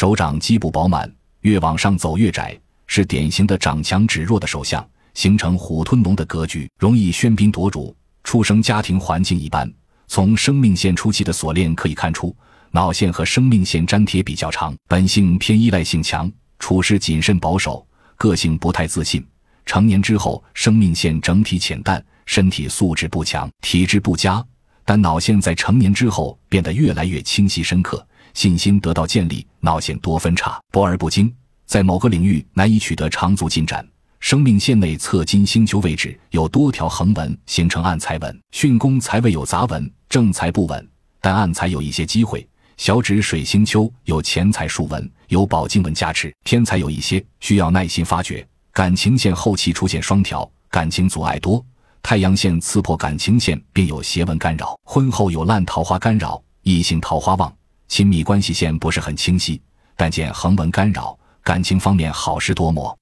手掌基部饱满，越往上走越窄，是典型的掌强指弱的手相，形成虎吞龙的格局，容易喧宾夺主。出生家庭环境一般，从生命线初期的锁链可以看出，脑线和生命线粘贴比较长，本性偏依赖性强，处事谨慎保守，个性不太自信。成年之后，生命线整体浅淡，身体素质不强，体质不佳。但脑线在成年之后变得越来越清晰深刻，信心得到建立。脑线多分叉，波而不惊，在某个领域难以取得长足进展。生命线内侧金星丘位置有多条横纹，形成暗财纹；巽宫财位有杂纹，正财不稳，但暗财有一些机会。小指水星丘有钱财竖纹，有宝镜纹加持，偏财有一些，需要耐心发掘。感情线后期出现双条，感情阻碍多。太阳线刺破感情线，便有邪纹干扰；婚后有烂桃花干扰，异性桃花旺，亲密关系线不是很清晰，但见横纹干扰，感情方面好事多磨。